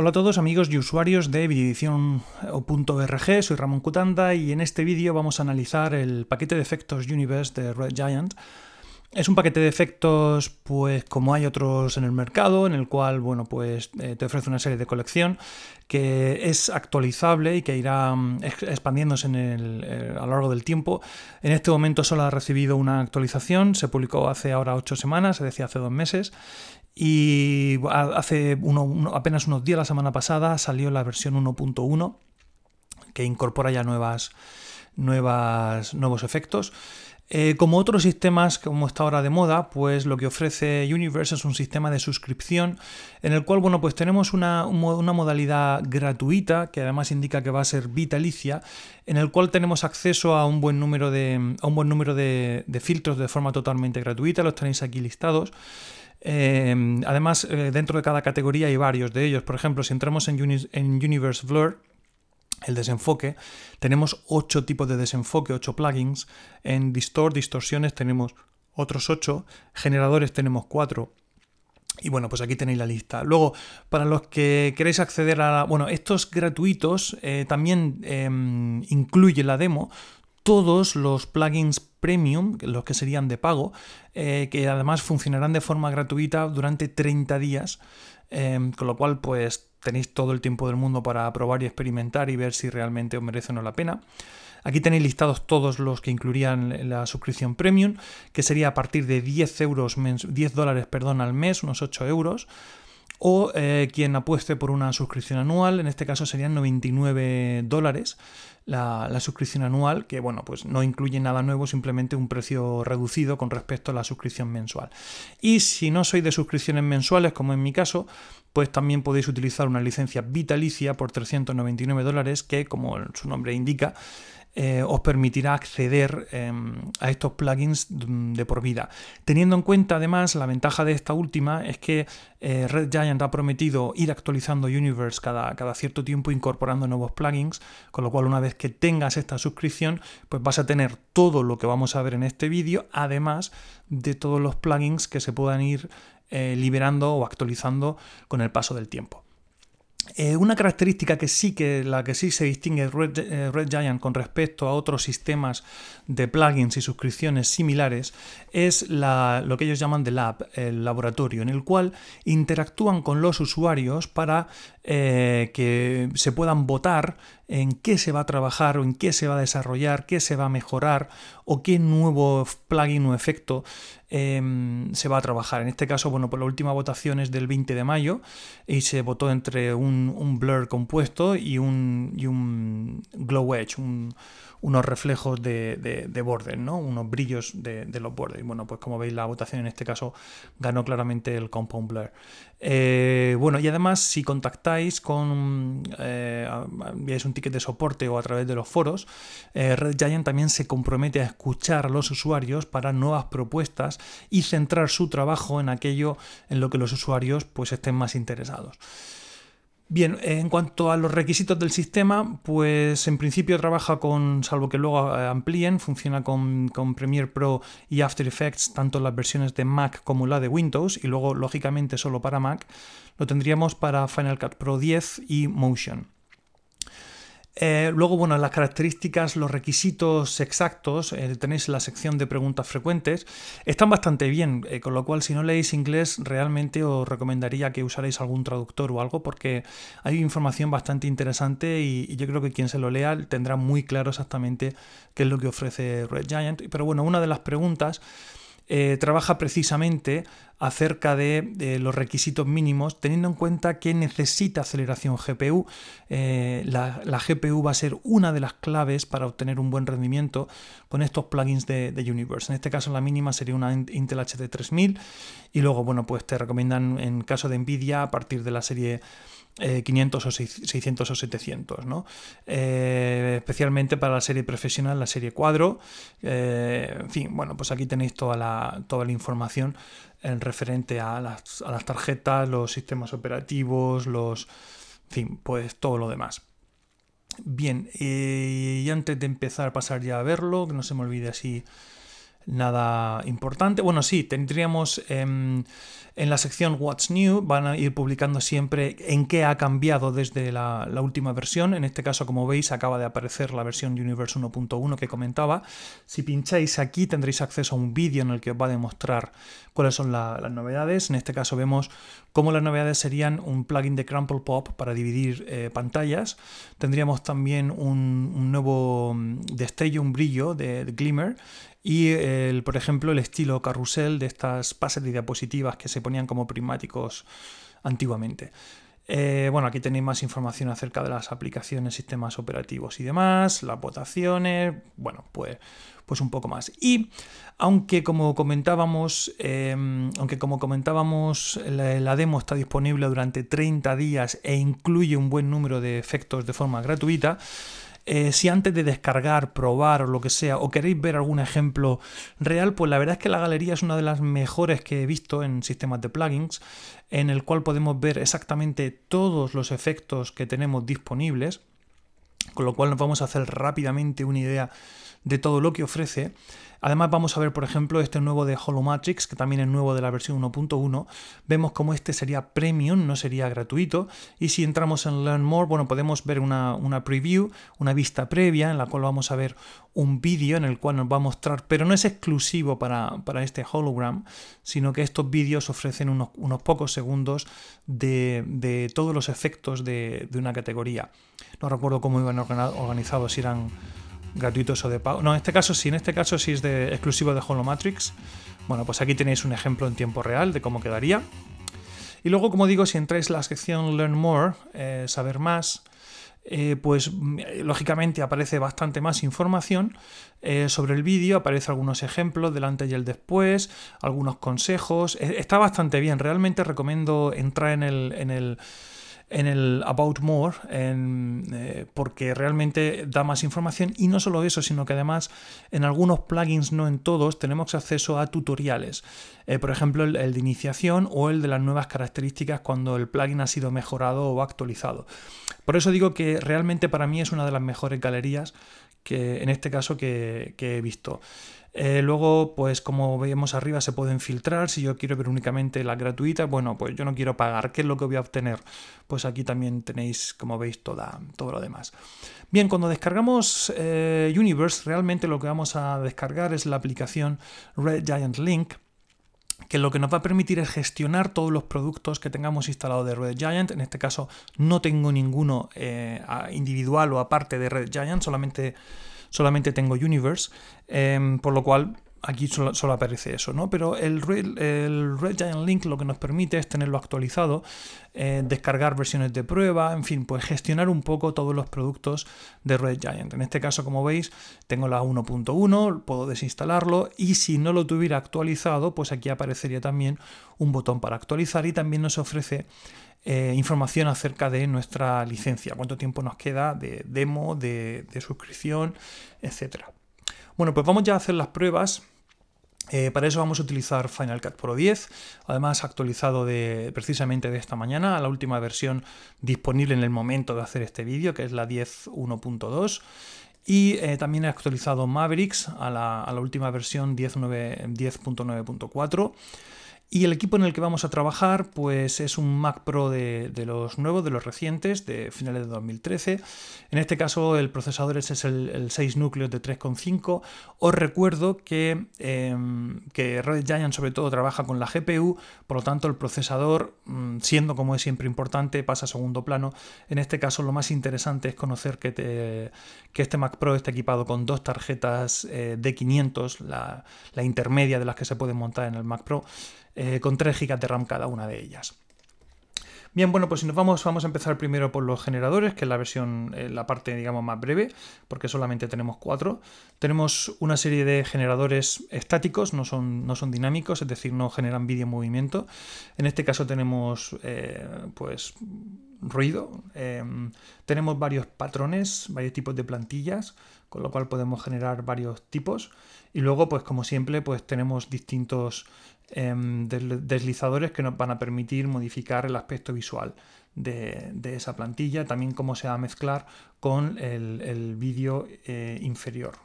Hola a todos amigos y usuarios de videoedición.org, eh, soy Ramón Cutanda y en este vídeo vamos a analizar el paquete de efectos Universe de Red Giant. Es un paquete de efectos, pues como hay otros en el mercado, en el cual, bueno, pues eh, te ofrece una serie de colección que es actualizable y que irá mm, expandiéndose eh, a lo largo del tiempo. En este momento solo ha recibido una actualización, se publicó hace ahora 8 semanas, se decía hace dos meses, y hace apenas unos días, la semana pasada, salió la versión 1.1 que incorpora ya nuevas, nuevas, nuevos efectos. Eh, como otros sistemas, como está ahora de moda, pues lo que ofrece Universe es un sistema de suscripción en el cual, bueno, pues tenemos una, una, modalidad gratuita, que además indica que va a ser vitalicia, en el cual tenemos acceso a un buen número de, un buen número de filtros de forma totalmente gratuita, los tenéis aquí listados. Em, además, eh, dentro de cada categoría hay varios de ellos. Por ejemplo, si entramos en, Universe Blur, el desenfoque, tenemos 8 tipos de desenfoque, 8 plugins. En Distort, distorsiones, tenemos otros 8. Generadores tenemos 4. Y bueno, pues aquí tenéis la lista. Luego, para los que queréis acceder a... Bueno, estos gratuitos eh, también eh, incluye la demo, todos los plugins premium, los que serían de pago, eh, que además funcionarán de forma gratuita durante 30 días, em, con lo cual pues tenéis todo el tiempo del mundo para probar y experimentar y ver si realmente os merece o no la pena. Aquí tenéis listados todos los que incluirían la suscripción premium, que sería a partir de 10, euros 10 dólares perdón, al mes, unos 8 euros o eh, quien apueste por una suscripción anual, en este caso serían 99 dólares la, la, suscripción anual, que bueno, pues no incluye nada nuevo, simplemente un precio reducido con respecto a la suscripción mensual. Y si no sois de suscripciones mensuales, como en mi caso, pues también podéis utilizar una licencia vitalicia por 399 dólares, que como su nombre indica, eh, os permitirá acceder em, a estos plugins mm, de por vida. Teniendo en cuenta además la ventaja de esta última es que eh, Red Giant ha prometido ir actualizando Universe cada, cada cierto tiempo incorporando nuevos plugins, con lo cual una vez que tengas esta suscripción pues vas a tener todo lo que vamos a ver en este vídeo, además de todos los plugins que se puedan ir eh, liberando o actualizando con el paso del tiempo. Eh, una característica que sí que la que sí se distingue Red, eh, Red, Giant con respecto a otros sistemas de plugins y suscripciones similares es lo que ellos llaman The lab, el laboratorio, en el cual interactúan con los usuarios para eh, que se puedan votar en qué se va a trabajar o en qué se va a desarrollar, qué se va a mejorar o qué nuevo plugin o efecto em, se va a trabajar. En este caso, bueno, pues la última votación es del 20 de mayo y se votó entre un, blur compuesto y un, un glow edge, unos reflejos de, de, bordes, unos brillos de, los bordes. bueno, pues como veis, la votación en este caso ganó claramente el compound blur. Eh, bueno, y además si contactáis con, eh, un ticket de soporte o a través de los foros, eh, Red Giant también se compromete a escuchar a los usuarios para nuevas propuestas y centrar su trabajo en aquello en lo que los usuarios pues estén más interesados. Bien, en cuanto a los requisitos del sistema, pues en principio trabaja con, salvo que luego eh, amplíen, funciona con, con, Premiere Pro y After Effects, tanto las versiones de Mac como la de Windows, y luego lógicamente solo para Mac, lo tendríamos para Final Cut Pro 10 y Motion. Eh, luego, bueno, las características, los requisitos exactos, eh, tenéis la sección de preguntas frecuentes, están bastante bien, eh, con lo cual si no leéis inglés realmente os recomendaría que usarais algún traductor o algo porque hay información bastante interesante y, yo creo que quien se lo lea tendrá muy claro exactamente qué es lo que ofrece Red Giant. Pero bueno, una de las preguntas eh, trabaja precisamente acerca de, los requisitos mínimos, teniendo en cuenta que necesita aceleración GPU. Eh, la, GPU va a ser una de las claves para obtener un buen rendimiento con estos plugins de, de Universe. En este caso la mínima sería una Intel HD 3000 y luego, bueno, pues te recomiendan en caso de Nvidia a partir de la serie 500 eh, o 600 o 700, ¿no? Eh, especialmente para la serie profesional, la serie cuadro. Eh, en fin, bueno, pues aquí tenéis toda la, toda la información en referente a las, tarjetas, los sistemas operativos, los... En fin, pues todo lo demás. Bien, y antes de empezar a pasar ya a verlo, que no se me olvide así nada importante. Bueno, sí, tendríamos em, en la sección What's New van a ir publicando siempre en qué ha cambiado desde la, última versión. En este caso, como veis, acaba de aparecer la versión de Universe 1.1 que comentaba. Si pincháis aquí tendréis acceso a un vídeo en el que os va a demostrar cuáles son las novedades. En este caso vemos cómo las novedades serían un plugin de Crumple Pop para dividir eh, pantallas. Tendríamos también un, nuevo destello, un brillo de, Glimmer y, por ejemplo, el estilo carrusel de estas pases de diapositivas que se ponían como primáticos antiguamente. Eh, bueno, aquí tenéis más información acerca de las aplicaciones, sistemas operativos y demás, las votaciones, bueno, pues, pues un poco más. Y aunque como comentábamos, em, aunque como comentábamos, la, la, demo está disponible durante 30 días e incluye un buen número de efectos de forma gratuita, eh, si antes de descargar, probar o lo que sea, o queréis ver algún ejemplo real, pues la verdad es que la galería es una de las mejores que he visto en sistemas de plugins, en el cual podemos ver exactamente todos los efectos que tenemos disponibles, con lo cual nos vamos a hacer rápidamente una idea de todo lo que ofrece. Además vamos a ver, por ejemplo, este nuevo de Holomatrix, que también es nuevo de la versión 1.1. Vemos como este sería premium, no sería gratuito. Y si entramos en Learn More, bueno, podemos ver una, preview, una vista previa, en la cual vamos a ver un vídeo en el cual nos va a mostrar, pero no es exclusivo para, este hologram, sino que estos vídeos ofrecen unos, pocos segundos de, todos los efectos de, de una categoría. No recuerdo cómo iban organizados, si gratuitos o de pago. No, en este caso sí, en este caso sí es de, exclusivo de Holomatrix. Bueno, pues aquí tenéis un ejemplo en tiempo real de cómo quedaría. Y luego, como digo, si entráis en la sección Learn More, eh, saber más, eh, pues mm, eh, lógicamente aparece bastante más información sobre el vídeo, aparece algunos ejemplos del antes y el después, algunos consejos, está bastante bien, realmente recomiendo entrar en el en el About More, eh, porque realmente da más información y no solo eso, sino que además en algunos plugins, no en todos, tenemos acceso a tutoriales. Eh, por ejemplo, el de iniciación o el de las nuevas características cuando el plugin ha sido mejorado o actualizado. Por eso digo que realmente para mí es una de las mejores galerías que en este caso que, he visto. Eh, luego, pues como veíamos arriba, se pueden filtrar. Si yo quiero ver únicamente la gratuita, bueno, pues yo no quiero pagar. ¿Qué es lo que voy a obtener? Pues aquí también tenéis, como veis, toda, todo lo demás. Bien, cuando descargamos eh, Universe, realmente lo que vamos a descargar es la aplicación Red Giant Link que lo que nos va a permitir es gestionar todos los productos que tengamos instalados de Red Giant. En este caso no tengo ninguno eh, individual o aparte de Red Giant, solamente, solamente tengo Universe, eh, por lo cual aquí solo, aparece eso, ¿no? Pero el, Red Giant Link lo que nos permite es tenerlo actualizado, eh, descargar versiones de prueba, en fin, pues gestionar un poco todos los productos de Red Giant. En este caso, como veis, tengo la 1.1, puedo desinstalarlo y si no lo tuviera actualizado, pues aquí aparecería también un botón para actualizar y también nos ofrece eh, información acerca de nuestra licencia, cuánto tiempo nos queda de demo, de, de suscripción, etcétera. Bueno, pues vamos ya a hacer las pruebas. Eh, para eso vamos a utilizar Final Cut Pro 10, además actualizado de, precisamente de esta mañana a la última versión disponible en el momento de hacer este vídeo, que es la 10.1.2. Y eh, también he actualizado Mavericks a la, última versión 10.9.4. Y el equipo en el que vamos a trabajar pues es un Mac Pro de, los nuevos, de los recientes, de finales de 2013. En este caso el procesador es el, 6 núcleos de 3,5. Os recuerdo em, que, Red Giant sobre todo trabaja con la GPU, por lo tanto el procesador, mm, siendo como es siempre importante, pasa a segundo plano. En este caso lo más interesante es conocer que, este Mac Pro está equipado con dos tarjetas eh, de 500, la, la intermedia de las que se pueden montar en el Mac Pro eh, con 3 GB de RAM cada una de ellas. Bien, bueno, pues si nos vamos, vamos a empezar primero por los generadores, que es la versión, eh, la parte, digamos, más breve, porque solamente tenemos cuatro. Tenemos una serie de generadores estáticos, no son, no son dinámicos, es decir, no generan vídeo en movimiento. En este caso tenemos, eh, pues, ruido. tenemos varios patrones, varios tipos de plantillas, con lo cual podemos generar varios tipos. Y luego, pues como siempre, pues tenemos distintos Em, deslizadores que nos van a permitir modificar el aspecto visual de, esa plantilla, también cómo se va a mezclar con el, vídeo eh, inferior.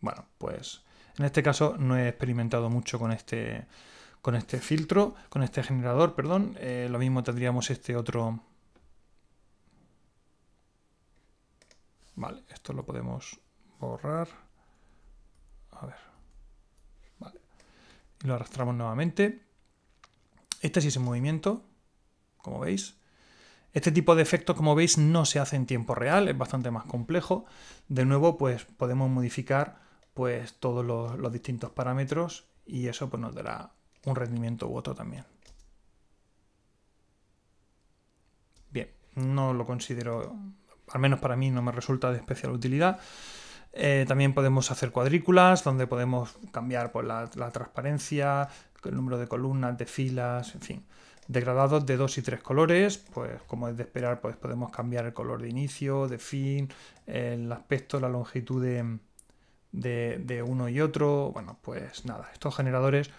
Bueno, pues en este caso no he experimentado mucho con este, con este filtro, con este generador, perdón. Eh, lo mismo tendríamos este otro... Vale, esto lo podemos borrar. A ver y lo arrastramos nuevamente. Este sí es en movimiento, como veis. Este tipo de efectos, como veis, no se hace en tiempo real, es bastante más complejo. De nuevo, pues podemos modificar pues, todos los, distintos parámetros y eso pues, nos dará un rendimiento u otro también. Bien, no lo considero, al menos para mí no me resulta de especial utilidad. Eh, también podemos hacer cuadrículas donde podemos cambiar pues, la, transparencia, el número de columnas, de filas, en fin. Degradados de dos y tres colores, pues como es de esperar, pues podemos cambiar el color de inicio, de fin, el aspecto, la longitud de, uno y otro. Bueno, pues nada, estos generadores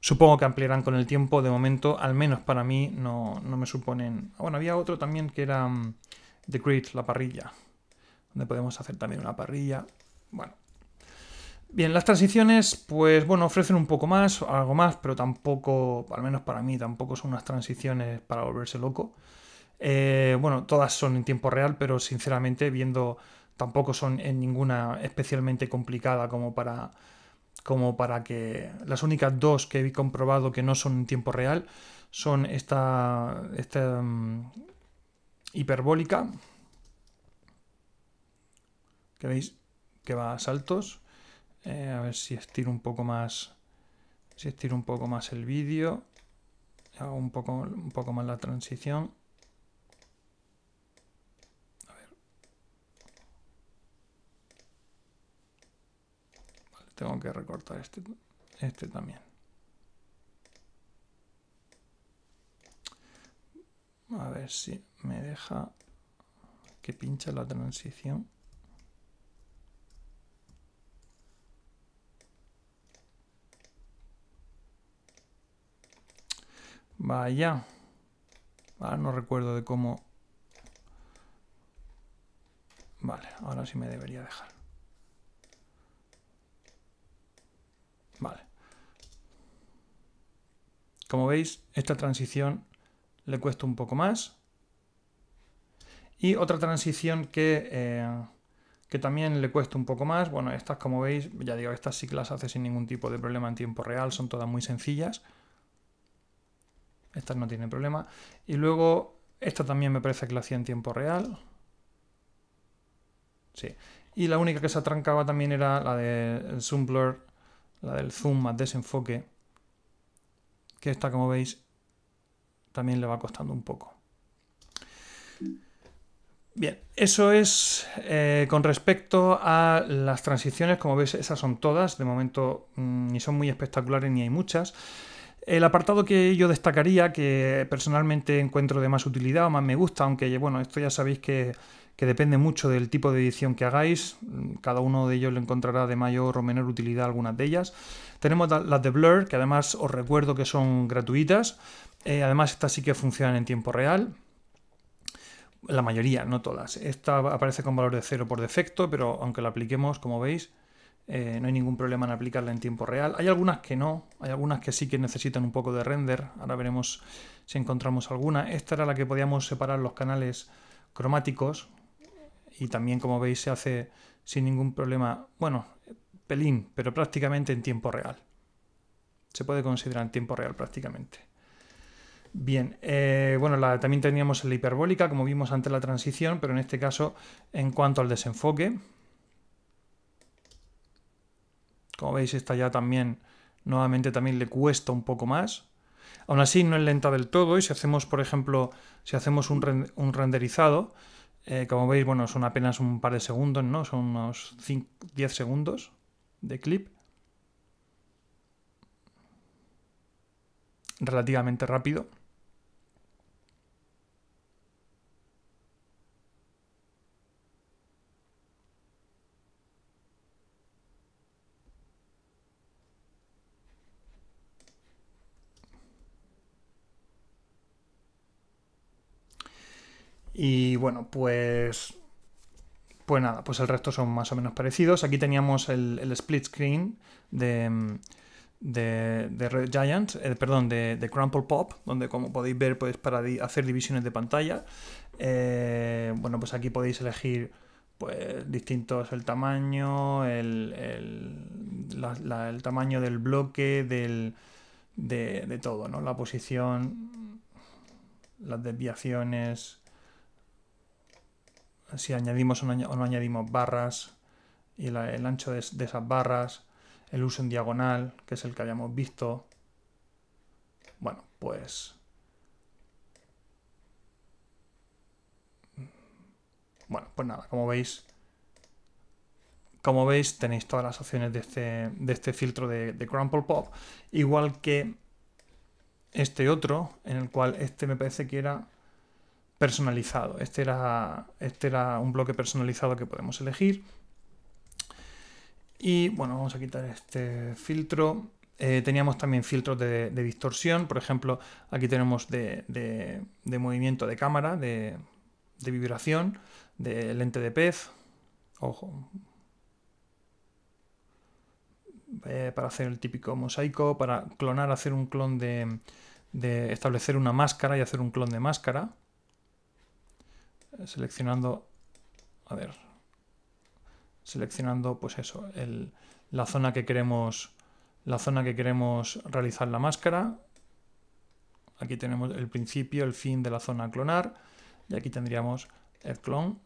supongo que ampliarán con el tiempo. De momento, al menos para mí, no, me suponen. Bueno, había otro también que era mm, Grid, la parrilla donde podemos hacer también una parrilla. Bueno. Bien, las transiciones, pues bueno, ofrecen un poco más, algo más, pero tampoco, al menos para mí, tampoco son unas transiciones para volverse loco. Eh, bueno, todas son en tiempo real, pero sinceramente, viendo, tampoco son en ninguna especialmente complicada como para, como para que las únicas dos que he comprobado que no son en tiempo real son esta, mm, hiperbólica. ¿Que veis? que va a saltos. Eh, a ver si estiro un poco más. Si estiro un poco más el vídeo. Hago un poco, un poco más la transición. A ver. tengo que recortar este, este también. A ver si me deja que pincha la transición. Vaya. Ah, no recuerdo de cómo... Vale, ahora sí me debería dejar. Vale. Como veis, esta transición le cuesta un poco más. Y otra transición que, eh, que también le cuesta un poco más, bueno, estas como veis, ya digo, estas sí que las hace sin ningún tipo de problema en tiempo real, son todas muy sencillas estas no tiene problema. Y luego, esta también me parece que la hacía en tiempo real. Sí. Y la única que se atrancaba también era la del zoom blur, la del zoom más desenfoque, que esta, como veis, también le va costando un poco. Bien, eso es eh, con respecto a las transiciones, como veis, esas son todas, de momento mm, ni son muy espectaculares ni hay muchas. El apartado que yo destacaría, que personalmente encuentro de más utilidad o más me gusta, aunque bueno, esto ya sabéis que, depende mucho del tipo de edición que hagáis, mm, cada uno de ellos le encontrará de mayor o menor utilidad algunas de ellas. Tenemos las de Blur, que además os recuerdo que son gratuitas, eh, además estas sí que funcionan en tiempo real, la mayoría, no todas. Esta aparece con valor de cero por defecto, pero aunque la apliquemos, como veis, eh, no hay ningún problema en aplicarla en tiempo real. Hay algunas que no, hay algunas que sí que necesitan un poco de render, ahora veremos si encontramos alguna. Esta era la que podíamos separar los canales cromáticos y también como veis se hace sin ningún problema, bueno, pelín, pero prácticamente en tiempo real. Se puede considerar en tiempo real prácticamente. Bien, eh, bueno, también teníamos la hiperbólica, como vimos antes la transición, pero en este caso en cuanto al desenfoque, como veis, esta ya también, nuevamente también le cuesta un poco más. Aún así no es lenta del todo y si hacemos, por ejemplo, si hacemos un, renderizado, eh, como veis, bueno, son apenas un par de segundos, ¿no? Son unos 10 segundos de clip. Relativamente rápido. Y bueno, pues. Pues nada, pues el resto son más o menos parecidos. Aquí teníamos el, split screen de. Red Giant, eh, perdón, de, Crumple Pop, donde como podéis ver, pues para hacer divisiones de pantalla. Eh, bueno, pues aquí podéis elegir pues distintos el tamaño, el, tamaño del bloque, de, de, todo, ¿no? La posición, las desviaciones, si añadimos o no, añadimos barras y el ancho de, esas barras, el uso en diagonal, que es el que habíamos visto. Bueno, pues... Bueno, pues nada, como veis, como veis tenéis todas las opciones de este, este filtro de, de, Pop, igual que este otro, en el cual este me parece que era personalizado. Este era, este era un bloque personalizado que podemos elegir. Y bueno, vamos a quitar este filtro. Eh, teníamos también filtros de, distorsión, por ejemplo, aquí tenemos de, movimiento de cámara, de, vibración, de lente de pez, ojo, eh, para hacer el típico mosaico, para clonar, hacer un clon de, establecer una máscara y hacer un clon de máscara seleccionando, a ver, seleccionando pues eso, el, la zona que queremos la zona que queremos realizar la máscara. Aquí tenemos el principio, el fin de la zona clonar y aquí tendríamos el clon.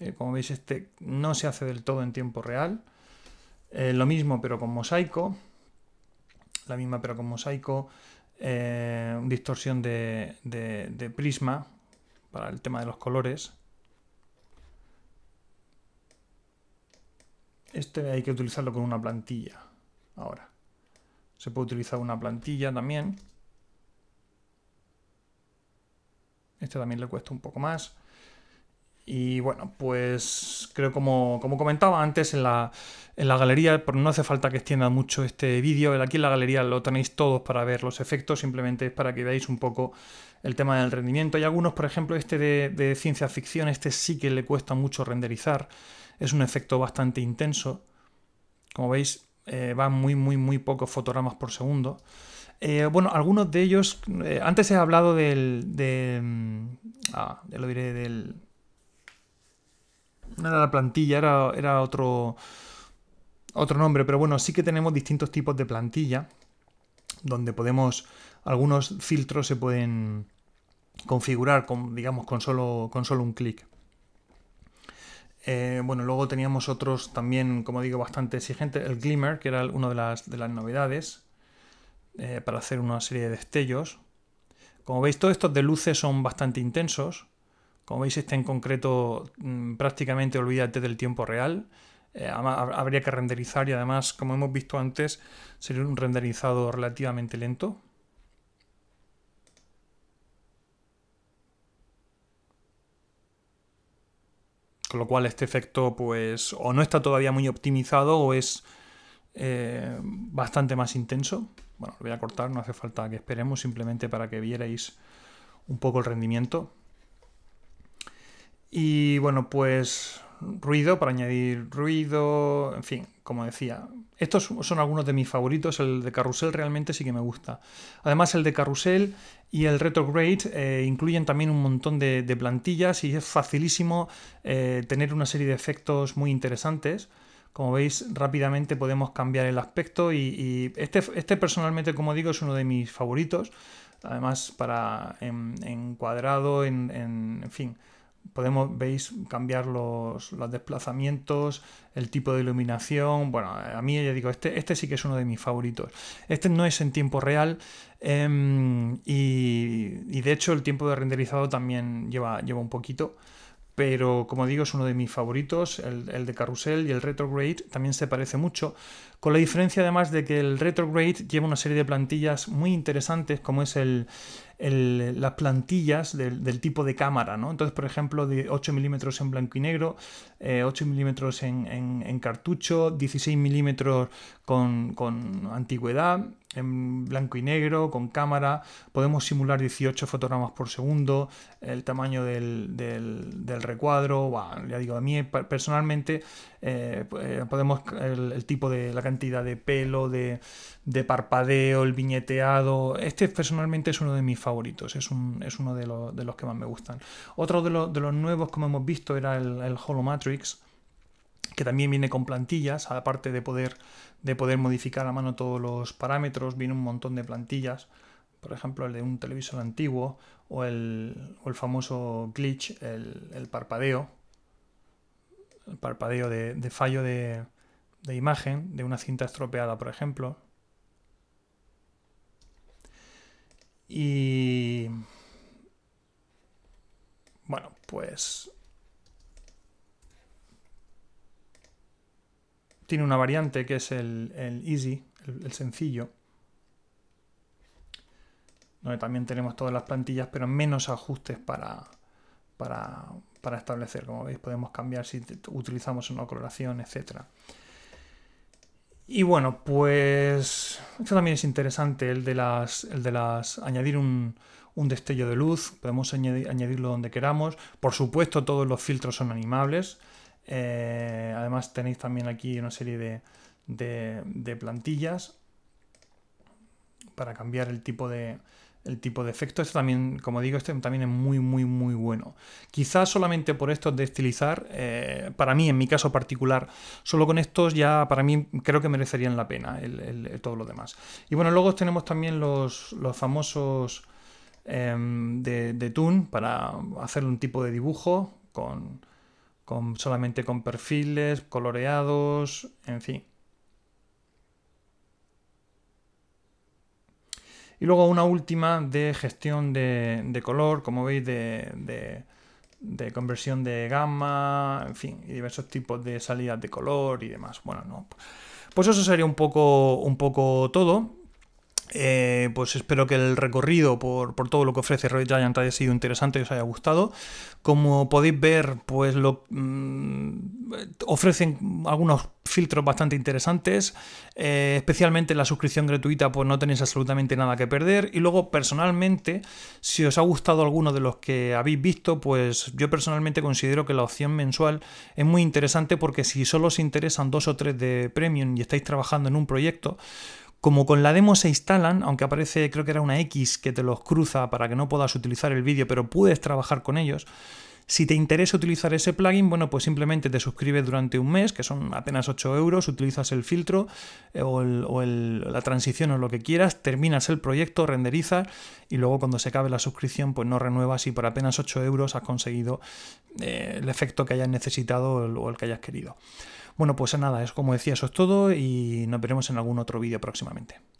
Eh, como veis este no se hace del todo en tiempo real. Eh, lo mismo pero con mosaico. La misma pero con mosaico. Eh, distorsión de, de prisma para el tema de los colores. Este hay que utilizarlo con una plantilla. Ahora. Se puede utilizar una plantilla también. Este también le cuesta un poco más. Y bueno, pues creo como, como comentaba antes en la, en la galería, no hace falta que extienda mucho este vídeo, aquí en la galería lo tenéis todos para ver los efectos, simplemente es para que veáis un poco el tema del rendimiento. Hay algunos, por ejemplo, este de, ciencia ficción, este sí que le cuesta mucho renderizar, es un efecto bastante intenso. Como veis, eh, van muy, muy, muy pocos fotogramas por segundo. Eh, bueno, algunos de ellos, eh, antes he hablado del, mm, ah, ya lo diré, del no era la plantilla, era, era otro, otro nombre, pero bueno, sí que tenemos distintos tipos de plantilla donde podemos, algunos filtros se pueden configurar, con, digamos, con solo, con solo un clic. Eh, bueno, luego teníamos otros también, como digo, bastante exigentes. El Glimmer, que era una de las, de las novedades, eh, para hacer una serie de destellos. Como veis, todos estos de luces son bastante intensos. Como veis, este en concreto mm, prácticamente olvídate del tiempo real. Eh, habría que renderizar y además, como hemos visto antes, sería un renderizado relativamente lento. Con lo cual este efecto pues o no está todavía muy optimizado o es eh, bastante más intenso. Bueno, lo voy a cortar, no hace falta que esperemos, simplemente para que vierais un poco el rendimiento. Y bueno, pues ruido para añadir ruido, en fin, como decía. Estos son algunos de mis favoritos, el de Carrusel realmente sí que me gusta. Además el de Carrusel y el Retrograde eh, incluyen también un montón de, plantillas y es facilísimo eh, tener una serie de efectos muy interesantes. Como veis, rápidamente podemos cambiar el aspecto y, este, este personalmente, como digo, es uno de mis favoritos. Además, para en, en, en fin, podemos, veis, cambiar los, desplazamientos, el tipo de iluminación. Bueno, a mí ya digo, este, este sí que es uno de mis favoritos. Este no es en tiempo real em, y, de hecho el tiempo de renderizado también lleva, lleva un poquito. Pero como digo, es uno de mis favoritos, el, el de Carrusel y el Retrograde también se parece mucho, con la diferencia además de que el Retrograde lleva una serie de plantillas muy interesantes, como es el, las plantillas del, tipo de cámara, ¿no? Entonces, por ejemplo, de 8 milímetros en blanco y negro, 8 eh, milímetros en, cartucho, 16 milímetros con, antigüedad, en blanco y negro, con cámara, podemos simular 18 fotogramas por segundo, el tamaño del, del recuadro, ya digo, a mí personalmente eh, pues, eh, podemos el, tipo de la cantidad de pelo, de, parpadeo, el viñeteado. Este personalmente es uno de mis favoritos, es, uno de, los que más me gustan. Otro de, los nuevos, como hemos visto, era el, el Matrix que también viene con plantillas, aparte de poder, de poder modificar a mano todos los parámetros, viene un montón de plantillas, por ejemplo el de un televisor antiguo o el, famoso glitch, el, el parpadeo, el parpadeo de, fallo de, imagen, de una cinta estropeada, por ejemplo. Y... Bueno, pues... Tiene una variante que es el, easy, el, el sencillo donde también tenemos todas las plantillas, pero menos ajustes para, para para establecer. Como veis, podemos cambiar si utilizamos una coloración, etcétera. Y bueno, pues esto también es interesante, el de las, de las añadir un, destello de luz, podemos añadirlo donde queramos. Por supuesto, todos los filtros son animables. Eh, además, tenéis también aquí una serie de plantillas para cambiar el tipo de, el tipo de efecto, esto también, como digo, este también es muy, muy, muy bueno. Quizás solamente por estos de estilizar, eh, para mí, en mi caso particular, solo con estos ya para mí creo que merecerían la pena todo lo demás. Y bueno, luego tenemos también los, famosos em, de, de Toon para hacer un tipo de dibujo con, con solamente con perfiles, coloreados, en fin. Y luego una última de gestión de, color, como veis, de, conversión de gamma, en fin, y diversos tipos de salidas de color y demás. Bueno, no. Pues, pues eso sería un poco, un poco todo. Eh, pues espero que el recorrido por, todo lo que ofrece Red Giant haya sido interesante y os haya gustado. Como podéis ver, pues lo mm, ofrecen algunos filtros bastante interesantes. Eh, especialmente la suscripción gratuita, pues no tenéis absolutamente nada que perder. Y luego, personalmente, si os ha gustado alguno de los que habéis visto, pues yo personalmente considero que la opción mensual es muy interesante porque si solo os interesan dos o tres de premium y estáis trabajando en un proyecto, como con la demo se instalan, aunque aparece creo que era una X que te los cruza para que no puedas utilizar el vídeo, pero puedes trabajar con ellos, si te interesa utilizar ese plugin, bueno, pues simplemente te suscribes durante un mes, que son apenas 8 euros, utilizas el filtro eh, o, la transición o lo que quieras, terminas el proyecto, renderizas y luego cuando se acabe la suscripción, pues no renuevas y por apenas 8 euros has conseguido eh, el efecto que hayas necesitado o el que hayas querido. Bueno, pues nada, es como decía, eso es todo y nos veremos en algún otro vídeo próximamente.